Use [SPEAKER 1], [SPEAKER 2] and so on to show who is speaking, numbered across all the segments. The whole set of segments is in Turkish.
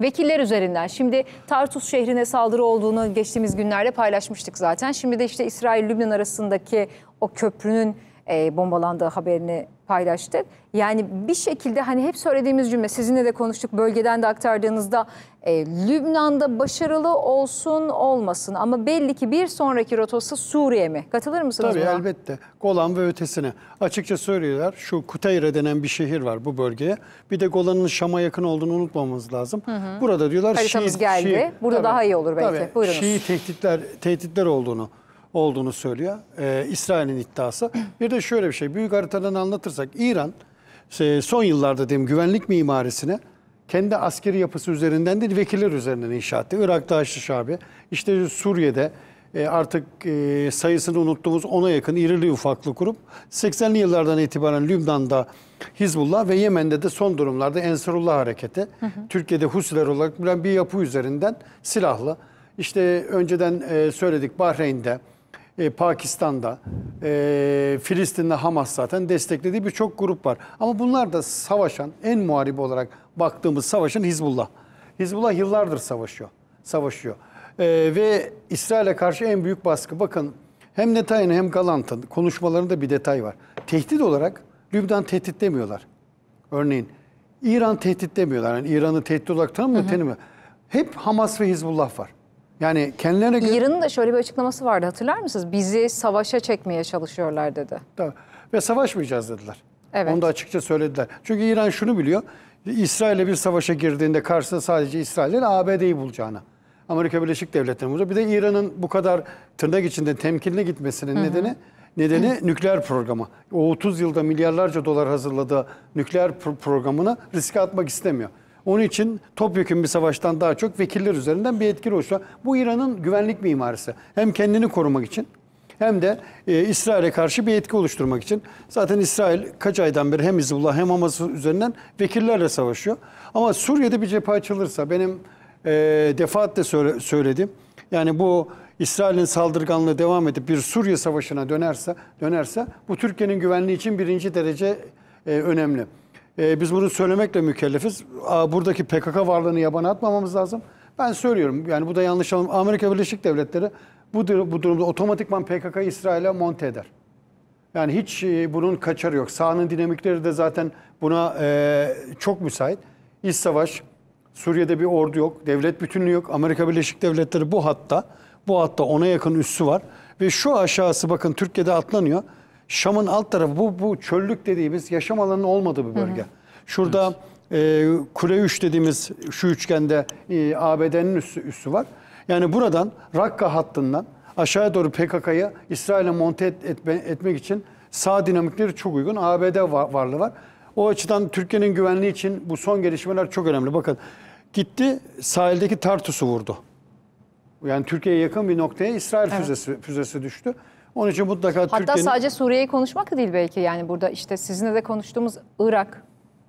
[SPEAKER 1] vekiller üzerinden. Şimdi Tartus şehrine saldırı olduğunu geçtiğimiz günlerde paylaşmıştık zaten. Şimdi de işte İsrail-Lübnan arasındaki o köprünün e, bombalandığı haberini paylaştık. Yani bir şekilde hani hep söylediğimiz cümle sizinle de konuştuk bölgeden de aktardığınızda e, Lübnan'da başarılı olsun olmasın ama belli ki bir sonraki rotası Suriye mi? Katılır mısınız Tabii buna?
[SPEAKER 2] elbette Golan ve ötesine. Açıkça söylüyorlar şu Kuteyre denen bir şehir var bu bölgeye. Bir de Golan'ın Şam'a yakın olduğunu unutmamamız lazım. Hı hı. Burada diyorlar Haritamız Şii. geldi. Şii, Burada tabii, daha
[SPEAKER 1] iyi olur belki. Tabii, Buyurunuz.
[SPEAKER 2] Şii tehditler, tehditler olduğunu olduğunu söylüyor. Ee, İsrail'in iddiası. Bir de şöyle bir şey. Büyük haritadan anlatırsak İran e, son yıllarda diyeyim güvenlik mimarisine kendi askeri yapısı üzerinden değil vekiller üzerinden inşa etti. Irak'ta Haçlı Şabi, işte Suriye'de e, artık e, sayısını unuttuğumuz ona yakın irili ufaklı grup 80'li yıllardan itibaren Lübnan'da Hizbullah ve Yemen'de de son durumlarda Ensarullah hareketi hı hı. Türkiye'de Husiler olarak bilen bir yapı üzerinden silahlı İşte önceden söyledik Bahreyn'de e, Pakistan'da, e, Filistin'de Hamas zaten desteklediği birçok grup var. Ama bunlar da savaşan, en muharip olarak baktığımız savaşın Hizbullah. Hizbullah yıllardır savaşıyor. savaşıyor. E, ve İsrail'e karşı en büyük baskı. Bakın hem Netanyahu hem Galant'ın konuşmalarında bir detay var. Tehdit olarak Lübnan tehdit demiyorlar. Örneğin İran tehdit demiyorlar. Yani İran'ı tehdit olarak tanımıyor, tanımıyor. Hep Hamas ve Hizbullah var. Yani kendilerine göre... İran'ın
[SPEAKER 1] da şöyle bir açıklaması vardı hatırlar mısınız? Bizi savaşa çekmeye çalışıyorlar dedi. Tabii.
[SPEAKER 2] Ve savaşmayacağız dediler. Evet. Onu da açıkça söylediler. Çünkü İran şunu biliyor. İsrail'e bir savaşa girdiğinde karşısında sadece İsrail'in ABD'yi bulacağını. Amerika Birleşik Devletleri'nin bulacağını. Bir de İran'ın bu kadar tırnak içinde temkinle gitmesinin Hı -hı. nedeni Nedeni Hı. nükleer programı. O 30 yılda milyarlarca dolar hazırladığı nükleer pro programını riske atmak istemiyor. Onun için topyekun bir savaştan daha çok vekiller üzerinden bir etkili oluşturan. Bu İran'ın güvenlik mimarisi. Hem kendini korumak için hem de e, İsrail'e karşı bir etki oluşturmak için. Zaten İsrail kaç aydan beri hem Hizbullah hem Hamas üzerinden vekillerle savaşıyor. Ama Suriye'de bir cephe açılırsa benim e, defaatle söyle, söyledim. Yani bu İsrail'in saldırganlığı devam edip bir Suriye savaşına dönerse dönerse bu Türkiye'nin güvenliği için birinci derece e, önemli. E, biz bunu söylemekle mükellefiz. A, buradaki PKK varlığını yabana atmamamız lazım. Ben söylüyorum yani bu da yanlış anlam. Amerika Birleşik Devletleri bu, bu durumda otomatikman PKK İsrail'e monte eder. Yani hiç e, bunun kaçarı yok. Sahanın dinamikleri de zaten buna e, çok müsait. İç savaş, Suriye'de bir ordu yok, devlet bütünlüğü yok. Amerika Birleşik Devletleri bu hatta, bu hatta ona yakın üssü var. Ve şu aşağısı bakın Türkiye'de atlanıyor. Şam'ın alt tarafı bu, bu çöllük dediğimiz yaşam alanının olmadığı bir bölge. Hı hı. Şurada evet. e, Kure 3 dediğimiz şu üçgende e, ABD'nin üssü, üssü var. Yani buradan Rakka hattından aşağıya doğru PKK'yı İsrail'e monte et, etme, etmek için sağ dinamikleri çok uygun. ABD var, varlığı var. O açıdan Türkiye'nin güvenliği için bu son gelişmeler çok önemli. Bakın gitti sahildeki Tartus'u vurdu. Yani Türkiye'ye yakın bir noktaya İsrail evet. füzesi, füzesi düştü. Onun için mutlaka Hatta Türkiye'nin... sadece
[SPEAKER 1] Suriye'yi konuşmak da değil belki yani burada işte sizinle de konuştuğumuz Irak,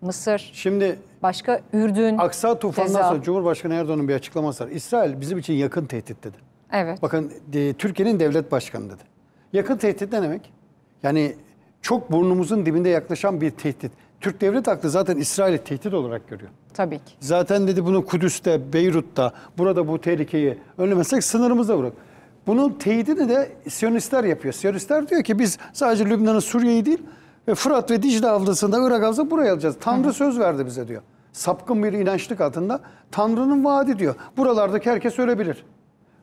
[SPEAKER 2] Mısır, Şimdi başka Ürdün, Aksa tufandan Teza. sonra Cumhurbaşkanı Erdoğan'ın bir açıklaması var. İsrail bizim için yakın tehdit dedi. Evet. Bakın e, Türkiye'nin devlet başkanı dedi. Yakın tehdit ne demek? Yani çok burnumuzun dibinde yaklaşan bir tehdit. Türk devlet aklı zaten İsrail'i tehdit olarak görüyor. Tabii ki. Zaten dedi bunu Kudüs'te, Beyrut'ta, burada bu tehlikeyi önlemezsek sınırımızda bırak. Bunun teyidini de Siyonistler yapıyor. Siyonistler diyor ki biz sadece Lübnan'ı Suriye'yi değil ve Fırat ve Dicle Havzası'nda Irak Havzası buraya alacağız. Tanrı Hı. söz verdi bize diyor. Sapkın bir inançlık altında Tanrı'nın vaadi diyor. Buralardaki herkes ölebilir.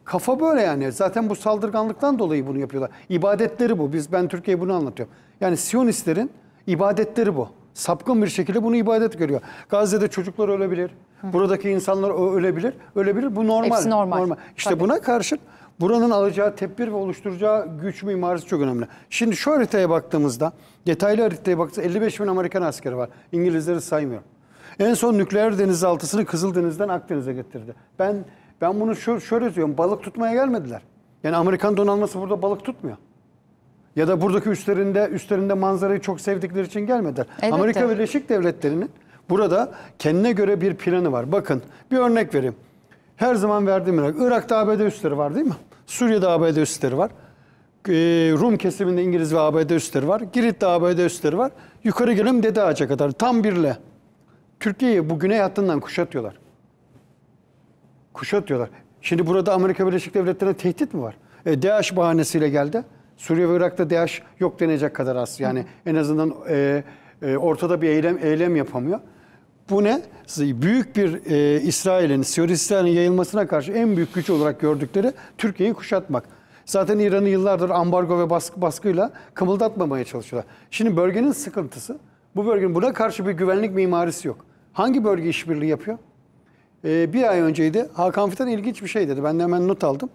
[SPEAKER 2] Kafa böyle yani. Zaten bu saldırganlıktan dolayı bunu yapıyorlar. İbadetleri bu. Biz ben Türkiye'ye bunu anlatıyorum. Yani Siyonistlerin ibadetleri bu. Sapkın bir şekilde bunu ibadet görüyor. Gazze'de çocuklar ölebilir. Hı. Buradaki insanlar ölebilir. Ölebilir. Bu normal. Hepsi normal. normal. İşte Tabii. buna karşın buranın alacağı tedbir ve oluşturacağı güç mimarisi çok önemli. Şimdi şu haritaya baktığımızda, detaylı haritaya baktığımızda 55 bin Amerikan askeri var. İngilizleri saymıyorum. En son nükleer denizaltısını Kızıldeniz'den Akdeniz'e getirdi. Ben ben bunu şöyle, şöyle diyorum, balık tutmaya gelmediler. Yani Amerikan donanması burada balık tutmuyor. Ya da buradaki üstlerinde üstlerinde manzarayı çok sevdikleri için gelmediler. Evet, Amerika evet. Birleşik Devletleri'nin burada kendine göre bir planı var. Bakın bir örnek vereyim. Her zaman verdiğim örnek. Irak'ta ABD üsleri var değil mi? Suriye'de ABD üsleri var. Ee, Rum kesiminde İngiliz ve ABD üsleri var. Girit'te ABD üsleri var. Yukarı gelelim Dede Ağaç'a kadar. Tam birle. Türkiye'yi bu güney hattından kuşatıyorlar. Kuşatıyorlar. Şimdi burada Amerika Birleşik Devletleri'ne tehdit mi var? E, DAEŞ bahanesiyle geldi. Suriye ve Irak'ta DAEŞ yok denecek kadar az. Yani en azından e, e, ortada bir eylem eylem yapamıyor. Bu ne? Büyük bir e, İsrail'in, Siyonistlerin yayılmasına karşı en büyük güç olarak gördükleri Türkiye'yi kuşatmak. Zaten İran'ı yıllardır ambargo ve baskı, baskıyla kımıldatmamaya çalışıyorlar. Şimdi bölgenin sıkıntısı, bu bölgenin buna karşı bir güvenlik mimarisi yok. Hangi bölge işbirliği yapıyor? Ee, bir ay önceydi Hakan Fidan ilginç bir şey dedi. Ben de hemen not aldım.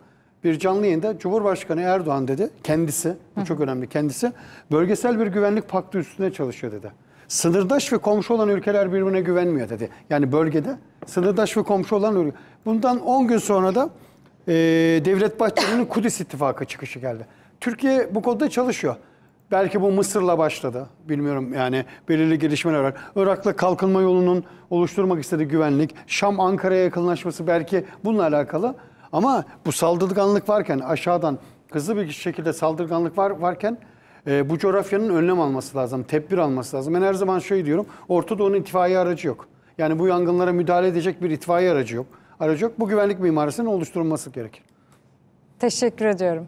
[SPEAKER 2] Bir canlı yayında Cumhurbaşkanı Erdoğan dedi, kendisi, bu çok önemli kendisi, bölgesel bir güvenlik paktı üstüne çalışıyor dedi. Sınırdaş ve komşu olan ülkeler birbirine güvenmiyor dedi. Yani bölgede sınırdaş ve komşu olan ülkeler. Bundan 10 gün sonra da e, Devlet Bahçeli'nin Kudüs ittifakı çıkışı geldi. Türkiye bu konuda çalışıyor. Belki bu Mısır'la başladı. Bilmiyorum yani belirli gelişmeler var. Irak'la kalkınma yolunun oluşturmak istediği güvenlik, Şam Ankara'ya yakınlaşması belki bununla alakalı. Ama bu saldırganlık varken aşağıdan hızlı bir şekilde saldırganlık var varken e, bu coğrafyanın önlem alması lazım, tedbir alması lazım. Ben her zaman şöyle diyorum, Orta Doğu'nun itfaiye aracı yok. Yani bu yangınlara müdahale edecek bir itfaiye aracı yok. Aracı yok. Bu güvenlik mimarisinin oluşturulması gerekir.
[SPEAKER 1] Teşekkür ediyorum.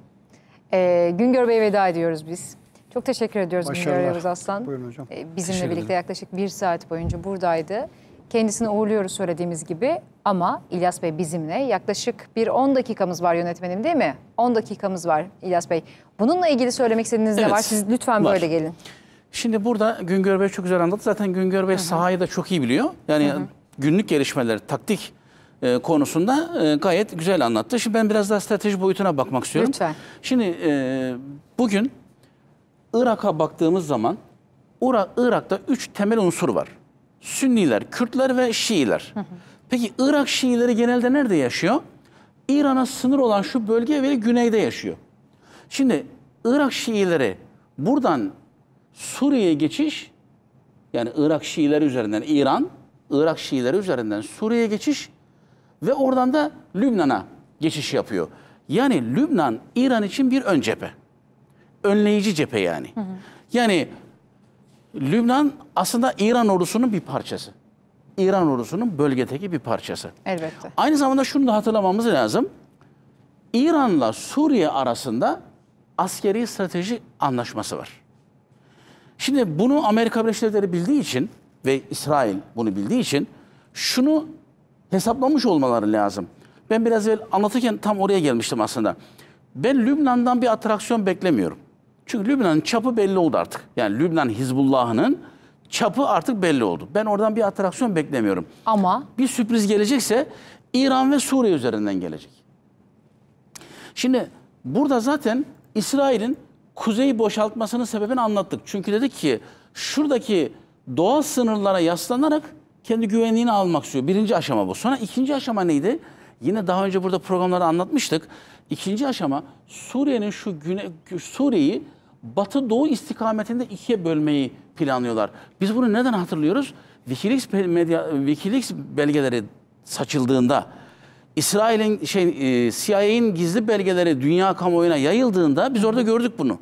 [SPEAKER 1] Ee, Güngör Bey veda ediyoruz biz. Çok teşekkür ediyoruz Başarılar. Güngör Yavuz Aslan. Buyurun hocam. Ee, bizimle birlikte yaklaşık bir saat boyunca buradaydı. Kendisini uğurluyoruz söylediğimiz gibi ama İlyas Bey bizimle yaklaşık bir 10 dakikamız var yönetmenim değil mi? 10 dakikamız var İlyas Bey. Bununla ilgili söylemek istediğiniz evet, ne var? Siz lütfen var. böyle gelin.
[SPEAKER 3] Şimdi burada Güngör Bey çok güzel anlattı. Zaten Güngör Bey Hı -hı. sahayı da çok iyi biliyor. Yani Hı -hı. günlük gelişmeleri, taktik e, konusunda e, gayet güzel anlattı. Şimdi ben biraz daha strateji boyutuna bakmak istiyorum. Lütfen. Şimdi e, bugün Irak'a baktığımız zaman Irak, Irak'ta üç temel unsur var. Sünniler, Kürtler ve Şiiler. Hı hı. Peki Irak Şiileri genelde nerede yaşıyor? İran'a sınır olan şu bölge ve güneyde yaşıyor. Şimdi Irak Şiileri buradan Suriye'ye geçiş yani Irak Şiileri üzerinden İran, Irak Şiileri üzerinden Suriye'ye geçiş ve oradan da Lübnan'a geçiş yapıyor. Yani Lübnan İran için bir ön cephe. Önleyici cephe yani. Hı hı. Yani Lübnan aslında İran ordusunun bir parçası. İran ordusunun bölgedeki bir parçası. Elbette. Aynı zamanda şunu da hatırlamamız lazım. İran'la Suriye arasında askeri strateji anlaşması var. Şimdi bunu Amerika Birleşik Devletleri bildiği için ve İsrail bunu bildiği için şunu hesaplamış olmaları lazım. Ben biraz evvel anlatırken tam oraya gelmiştim aslında. Ben Lübnan'dan bir atraksiyon beklemiyorum. Çünkü Lübnan'ın çapı belli oldu artık. Yani Lübnan Hizbullah'ının çapı artık belli oldu. Ben oradan bir atraksiyon beklemiyorum. Ama? Bir sürpriz gelecekse İran ve Suriye üzerinden gelecek. Şimdi burada zaten İsrail'in kuzeyi boşaltmasının sebebini anlattık. Çünkü dedik ki şuradaki doğal sınırlara yaslanarak kendi güvenliğini almak istiyor. Birinci aşama bu. Sonra ikinci aşama neydi? Yine daha önce burada programlarda anlatmıştık. İkinci aşama Suriye'nin şu güne Suriye'yi batı doğu istikametinde ikiye bölmeyi planlıyorlar. Biz bunu neden hatırlıyoruz? Wikileaks, medya, Wikileaks belgeleri saçıldığında, İsrail'in şey, e, gizli belgeleri dünya kamuoyuna yayıldığında biz orada gördük bunu.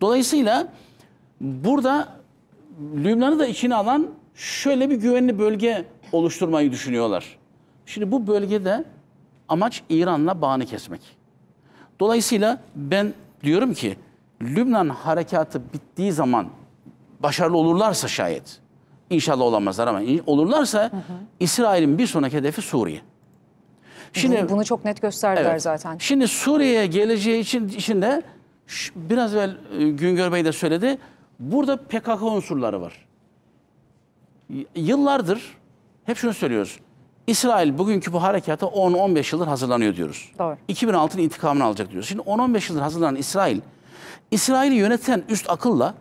[SPEAKER 3] Dolayısıyla burada Lübnan'ı da içine alan şöyle bir güvenli bölge oluşturmayı düşünüyorlar. Şimdi bu bölgede amaç İran'la bağını kesmek. Dolayısıyla ben diyorum ki Lübnan harekatı bittiği zaman başarılı olurlarsa şayet, inşallah olamazlar ama olurlarsa İsrail'in bir sonraki hedefi Suriye.
[SPEAKER 1] Şimdi bunu çok net gösterdiler evet, zaten.
[SPEAKER 3] Şimdi Suriye'ye geleceği için içinde biraz evvel e, Güngör Bey de söyledi. Burada PKK unsurları var. Yıllardır hep şunu söylüyoruz. İsrail bugünkü bu harekata 10-15 yıldır hazırlanıyor diyoruz. Doğru. 2006'ın intikamını alacak diyoruz. Şimdi 10-15 yıldır hazırlanan İsrail İsrail'i yöneten üst akılla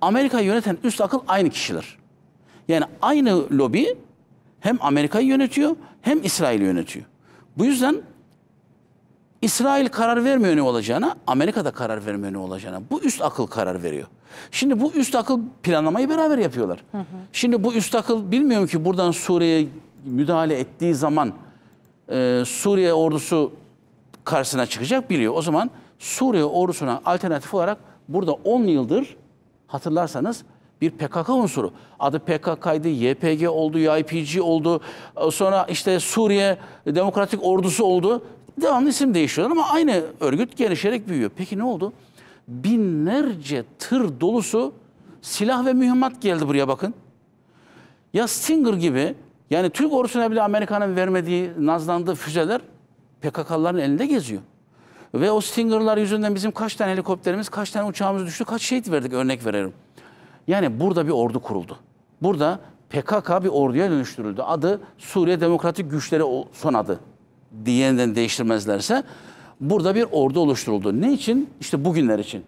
[SPEAKER 3] Amerika'yı yöneten üst akıl aynı kişiler. Yani aynı lobi hem Amerika'yı yönetiyor hem İsrail'i yönetiyor. Bu yüzden İsrail karar vermiyor ne olacağına, Amerika da karar vermiyor ne olacağına. Bu üst akıl karar veriyor. Şimdi bu üst akıl planlamayı beraber yapıyorlar. Hı hı. Şimdi bu üst akıl bilmiyorum ki buradan Suriye'ye müdahale ettiği zaman e, Suriye ordusu karşısına çıkacak biliyor. O zaman Suriye ordusuna alternatif olarak burada 10 yıldır hatırlarsanız bir PKK unsuru. Adı PKK'ydı, YPG oldu, YPG oldu. Ee, sonra işte Suriye Demokratik Ordusu oldu. Devamlı isim değişiyorlar ama aynı örgüt gelişerek büyüyor. Peki ne oldu? Binlerce tır dolusu silah ve mühimmat geldi buraya bakın. Ya Stinger gibi yani Türk ordusuna bile Amerika'nın vermediği nazlandığı füzeler PKK'ların elinde geziyor. Ve o Stinger'lar yüzünden bizim kaç tane helikopterimiz, kaç tane uçağımız düştü, kaç şehit verdik örnek veriyorum. Yani burada bir ordu kuruldu. Burada PKK bir orduya dönüştürüldü. Adı Suriye Demokratik Güçleri son adı diyenden değiştirmezlerse burada bir ordu oluşturuldu. Ne için? İşte bugünler için.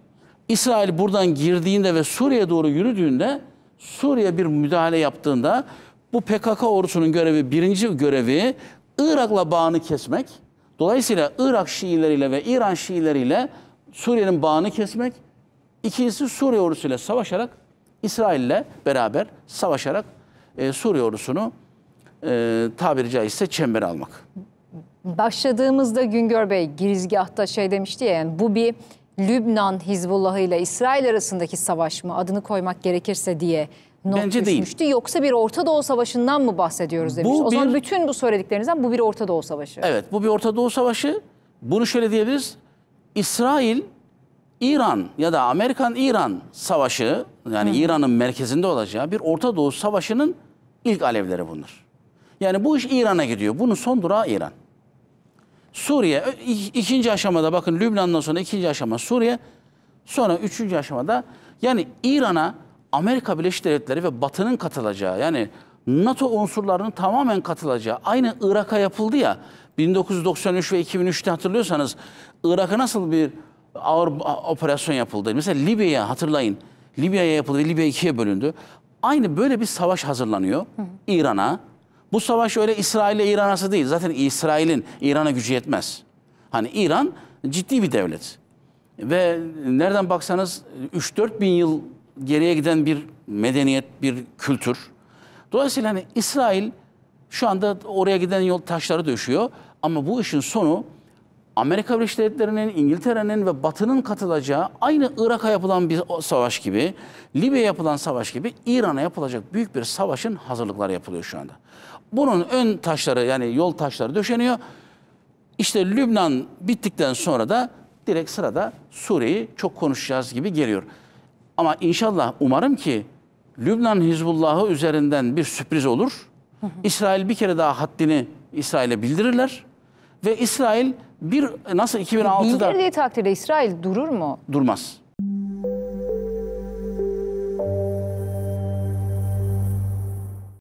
[SPEAKER 3] İsrail buradan girdiğinde ve Suriye'ye doğru yürüdüğünde Suriye bir müdahale yaptığında bu PKK ordusunun görevi birinci görevi Irak'la bağını kesmek, Dolayısıyla Irak Şiileriyle ve İran Şiileriyle Suriye'nin bağını kesmek, ikincisi Suriye ordusuyla savaşarak, İsrail'le beraber savaşarak e, Suriye ordusunu e, tabiri caizse çembere almak.
[SPEAKER 1] Başladığımızda Güngör Bey girizgahta şey demişti ya yani bu bir Lübnan Hizbullah ile İsrail arasındaki savaş mı adını koymak gerekirse diye not Bence düşmüştü. Değil. Yoksa bir Orta Doğu Savaşı'ndan mı bahsediyoruz demiş. Bu o bir, zaman bütün bu söylediklerinizden bu bir Orta Doğu Savaşı.
[SPEAKER 3] Evet bu bir Orta Doğu Savaşı. Bunu şöyle diyebiliriz. İsrail, İran ya da Amerikan-İran savaşı yani İran'ın merkezinde olacağı bir Orta Doğu Savaşı'nın ilk alevleri bunlar. Yani bu iş İran'a gidiyor. Bunun son durağı İran. Suriye ikinci aşamada bakın Lübnan'dan sonra ikinci aşama Suriye sonra üçüncü aşamada yani İran'a Amerika Birleşik Devletleri ve Batı'nın katılacağı yani NATO unsurlarının tamamen katılacağı aynı Irak'a yapıldı ya 1993 ve 2003'te hatırlıyorsanız Irak'a nasıl bir ağır operasyon yapıldı. Mesela Libya'ya hatırlayın. Libya'ya yapıldı Libya ikiye bölündü. Aynı böyle bir savaş hazırlanıyor İran'a. Bu savaş öyle İsrail ile İran değil. Zaten İsrail'in İran'a gücü yetmez. Hani İran ciddi bir devlet. Ve nereden baksanız 3-4 bin yıl geriye giden bir medeniyet, bir kültür. Dolayısıyla hani İsrail şu anda oraya giden yol taşları döşüyor. Ama bu işin sonu Amerika Birleşik Devletleri'nin, İngiltere'nin ve Batı'nın katılacağı aynı Irak'a yapılan bir savaş gibi, Libya'ya yapılan savaş gibi İran'a yapılacak büyük bir savaşın hazırlıkları yapılıyor şu anda. Bunun ön taşları yani yol taşları döşeniyor. İşte Lübnan bittikten sonra da direkt sırada Suriye'yi çok konuşacağız gibi geliyor. Ama inşallah umarım ki Lübnan Hizbullah'ı üzerinden bir sürpriz olur. İsrail bir kere daha haddini İsrail'e bildirirler. Ve İsrail bir nasıl 2006'da... Bildirdiği
[SPEAKER 1] takdirde İsrail durur mu?
[SPEAKER 3] Durmaz.